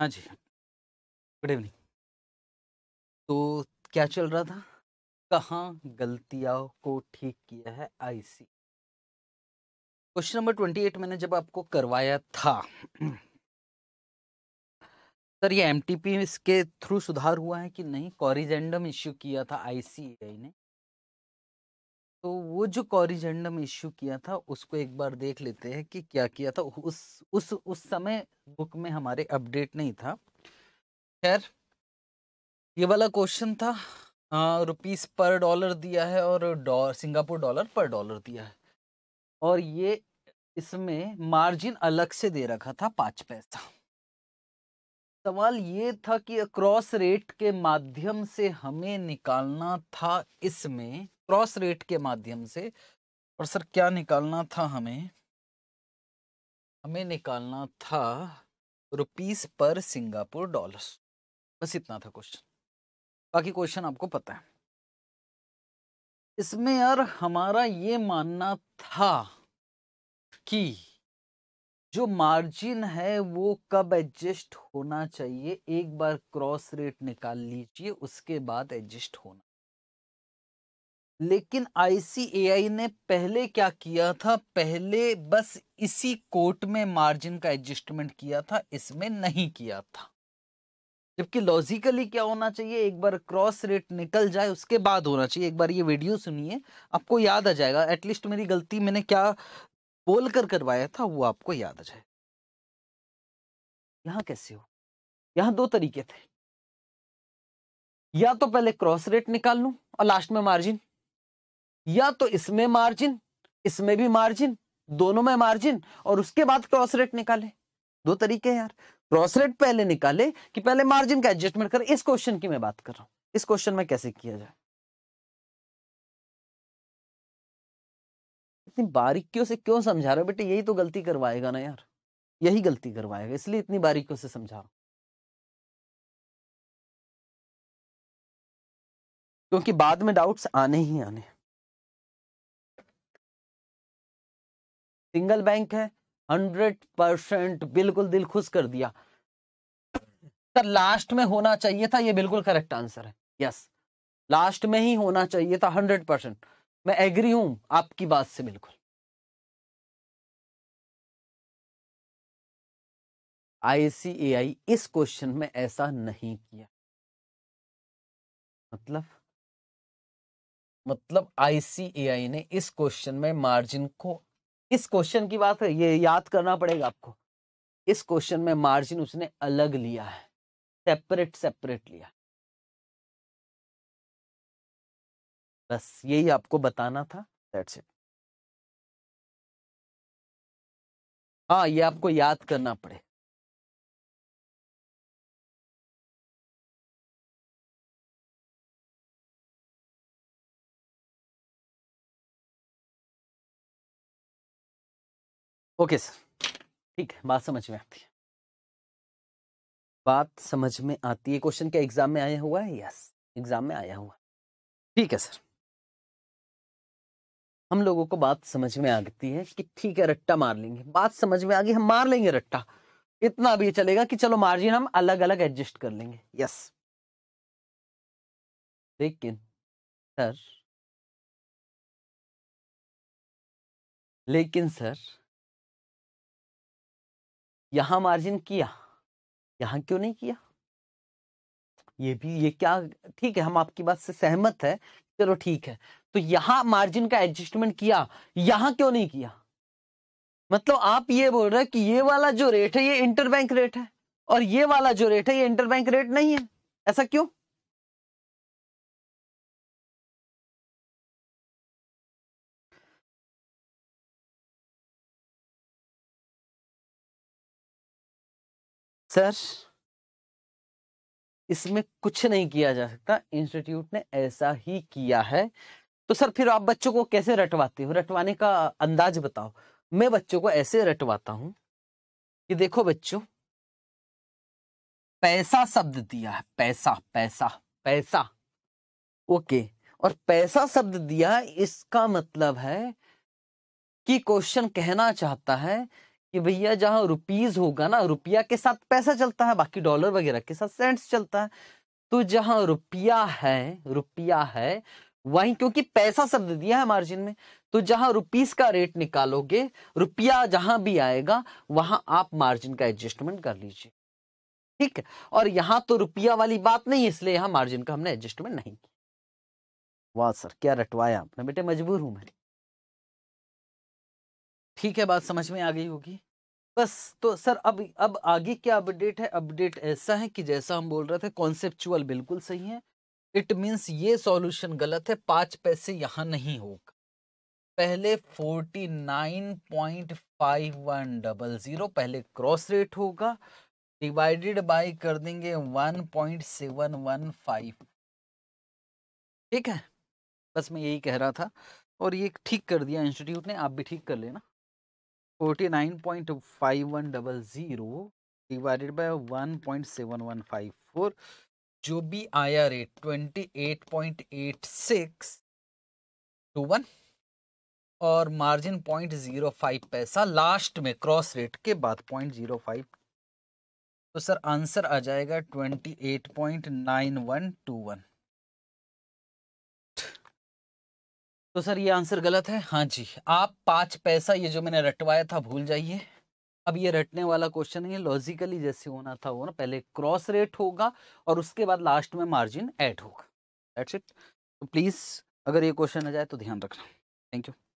हाँ जी good evening तो क्या चल रहा था कहाँ गलतियाँ को ठीक किया है आईसी क्वेश्चन नंबर ट्वेंटी एट मैंने जब आपको करवाया था सर ये एम इसके थ्रू सुधार हुआ है कि नहीं कॉरिजेंडम इश्यू किया था आईसीएआई ने तो वो जो कॉरिजेंडम इश्यू किया था उसको एक बार देख लेते हैं कि क्या किया था उस उस उस समय बुक में हमारे अपडेट नहीं था खैर ये वाला क्वेश्चन था रुपीस पर डॉलर दिया है और डॉ सिंगापुर डॉलर पर डॉलर दिया है और ये इसमें मार्जिन अलग से दे रखा था पाँच पैसा सवाल ये था कि क्रॉस रेट के माध्यम से हमें निकालना था इसमें क्रॉस रेट के माध्यम से और सर क्या निकालना था हमें हमें निकालना था रुपीस पर सिंगापुर डॉलर्स बस इतना था क्वेश्चन बाकी क्वेश्चन आपको पता है इसमें यार हमारा ये मानना था कि जो मार्जिन है वो कब एडजस्ट होना चाहिए एक बार क्रॉस रेट निकाल लीजिए उसके बाद एडजस्ट होना लेकिन आईसीएआई ने पहले क्या किया था पहले बस इसी कोर्ट में मार्जिन का एडजस्टमेंट किया था इसमें नहीं किया था जबकि लॉजिकली क्या होना चाहिए एक बार क्रॉस रेट निकल जाए उसके बाद होना चाहिए एक बार ये वीडियो सुनिए आपको याद आ जाएगा एटलीस्ट मेरी गलती मैंने क्या बोल कर करवाया था वो आपको याद आ जाए यहां कैसे हो यहां दो तरीके थे या तो पहले क्रॉस रेट निकाल लूं और लास्ट में मार्जिन या तो इसमें मार्जिन इसमें भी मार्जिन दोनों में मार्जिन और उसके बाद क्रॉस रेट निकाले दो तरीके यार क्रॉस रेट पहले निकाले कि पहले मार्जिन का एडजस्टमेंट कर इस क्वेश्चन की मैं बात कर रहा हूं इस क्वेश्चन में कैसे किया जाए इतनी बारीकियों से क्यों समझा रहे हो बेटे यही तो गलती करवाएगा ना यार यही गलती करवाएगा इसलिए इतनी बारीकियों से समझा रहा हूं क्योंकि बाद में डाउट्स आने ही आने सिंगल बैंक है हंड्रेड परसेंट बिल्कुल दिल खुश कर दिया सर तो लास्ट में होना चाहिए था ये बिल्कुल करेक्ट आंसर है यस लास्ट में ही होना चाहिए था हंड्रेड परसेंट मैं एग्री हूं आपकी बात से बिल्कुल आईसीएआई इस क्वेश्चन में ऐसा नहीं किया मतलब मतलब आईसीएआई ने इस क्वेश्चन में मार्जिन को इस क्वेश्चन की बात है ये याद करना पड़ेगा आपको इस क्वेश्चन में मार्जिन उसने अलग लिया है सेपरेट सेपरेट लिया बस यही आपको बताना था दैट्स इट हाँ ये आपको याद करना पड़ेगा ओके सर ठीक है बात समझ में आती है बात समझ में आती है क्वेश्चन क्या एग्जाम में आया हुआ है यस एग्जाम में आया हुआ ठीक है सर हम लोगों को बात समझ में आती है कि ठीक है रट्टा मार लेंगे बात समझ में आ गई हम मार लेंगे रट्टा इतना भी चलेगा कि चलो मार्जिन हम अलग अलग एडजस्ट कर लेंगे यस लेकिन सर लेकिन सर यहां मार्जिन किया यहां क्यों नहीं किया ये भी ये क्या ठीक है हम आपकी बात से सहमत है चलो ठीक है तो यहां मार्जिन का एडजस्टमेंट किया यहां क्यों नहीं किया मतलब आप ये बोल रहे हैं कि ये वाला जो रेट है ये इंटरबैंक रेट है और ये वाला जो रेट है ये इंटरबैंक रेट नहीं है ऐसा क्यों सर इसमें कुछ नहीं किया जा सकता इंस्टीट्यूट ने ऐसा ही किया है तो सर फिर आप बच्चों को कैसे रटवाते हो रटवाने का अंदाज बताओ मैं बच्चों को ऐसे रटवाता हूं कि देखो बच्चों पैसा शब्द दिया है पैसा पैसा पैसा ओके और पैसा शब्द दिया इसका मतलब है कि क्वेश्चन कहना चाहता है कि भैया जहाँ रुपीज होगा ना रुपया के साथ पैसा चलता है बाकी डॉलर वगैरह के साथ सेंट्स चलता है तो जहां रुपया है रुपया है वहीं क्योंकि पैसा शब्द दिया है मार्जिन में तो जहां रुपीस का रेट निकालोगे रुपया जहां भी आएगा वहां आप मार्जिन का एडजस्टमेंट कर लीजिए ठीक है और यहां तो रुपया वाली बात नहीं है इसलिए यहां मार्जिन का हमने एडजस्टमेंट नहीं किया वाह सर क्या रटवाया आपने बेटे मजबूर हूं मैं ठीक है बात समझ में आ गई होगी बस तो सर अब अब आगे क्या अपडेट है अपडेट ऐसा है कि जैसा हम बोल रहे थे कॉन्सेप्चुअल बिल्कुल सही है इट मीन्स ये सॉल्यूशन गलत है पाँच पैसे यहाँ नहीं होगा पहले forty nine point five one double zero पहले क्रॉस रेट होगा डिवाइडेड बाय कर देंगे one point seven one five ठीक है बस मैं यही कह रहा था और ये ठीक कर दिया इंस्टीट्यूट ने आप भी ठीक कर लेना 49.5100 डिवाइडेड बाय 1.7154 जो भी आया रेट 28.86 टू वन और मार्जिन पॉइंट जीरो फाइव पैसा लास्ट में क्रॉस रेट के बाद पॉइंट जीरो फाइव तो सर आंसर आ जाएगा twenty eight point nine one two one तो सर ये आंसर गलत है हाँ जी आप पाँच पैसा ये जो मैंने रटवाया था भूल जाइए अब ये रटने वाला क्वेश्चन है लॉजिकली जैसे होना था वो ना पहले क्रॉस रेट होगा और उसके बाद लास्ट में मार्जिन ऐड होगा दैट्स इट तो प्लीज़ अगर ये क्वेश्चन आ जाए तो ध्यान रखना थैंक यू